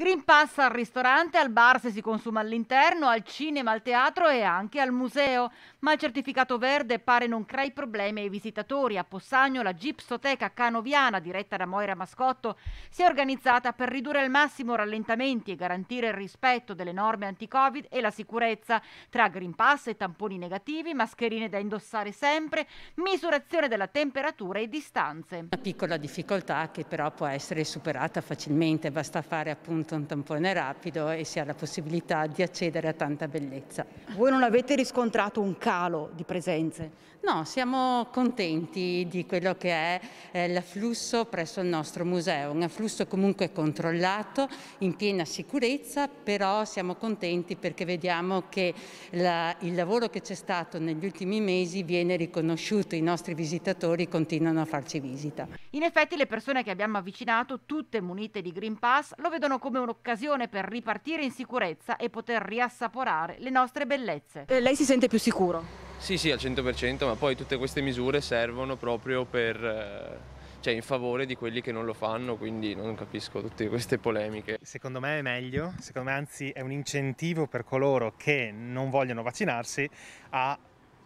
Green Pass al ristorante, al bar se si consuma all'interno, al cinema, al teatro e anche al museo. Ma il certificato verde pare non crei problemi ai visitatori. A Possagno la Gipsoteca Canoviana, diretta da Moira Mascotto, si è organizzata per ridurre al massimo rallentamenti e garantire il rispetto delle norme anti-Covid e la sicurezza tra Green Pass e tamponi negativi, mascherine da indossare sempre, misurazione della temperatura e distanze. Una piccola difficoltà che però può essere superata facilmente, basta fare appunto soltanto un tampone rapido e si ha la possibilità di accedere a tanta bellezza. Voi non avete riscontrato un calo di presenze? No, siamo contenti di quello che è eh, l'afflusso presso il nostro museo, un afflusso comunque controllato, in piena sicurezza, però siamo contenti perché vediamo che la, il lavoro che c'è stato negli ultimi mesi viene riconosciuto, i nostri visitatori continuano a farci visita. In effetti le persone che abbiamo avvicinato, tutte munite di Green Pass, lo vedono come come un'occasione per ripartire in sicurezza e poter riassaporare le nostre bellezze. Eh, lei si sente più sicuro? Sì, sì, al 100%, ma poi tutte queste misure servono proprio per... Eh, cioè in favore di quelli che non lo fanno, quindi non capisco tutte queste polemiche. Secondo me è meglio, secondo me anzi è un incentivo per coloro che non vogliono vaccinarsi a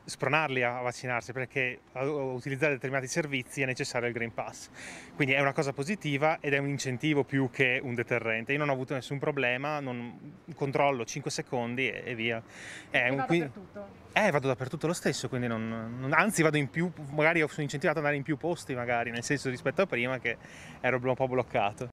spronarli a vaccinarsi perché a utilizzare determinati servizi è necessario il Green Pass. Quindi è una cosa positiva ed è un incentivo più che un deterrente. Io non ho avuto nessun problema, non... controllo 5 secondi e, e via. È un... vado dappertutto? Eh, vado dappertutto lo stesso, quindi non... Non... anzi vado in più, magari sono incentivato ad andare in più posti magari, nel senso rispetto a prima che ero un po' bloccato.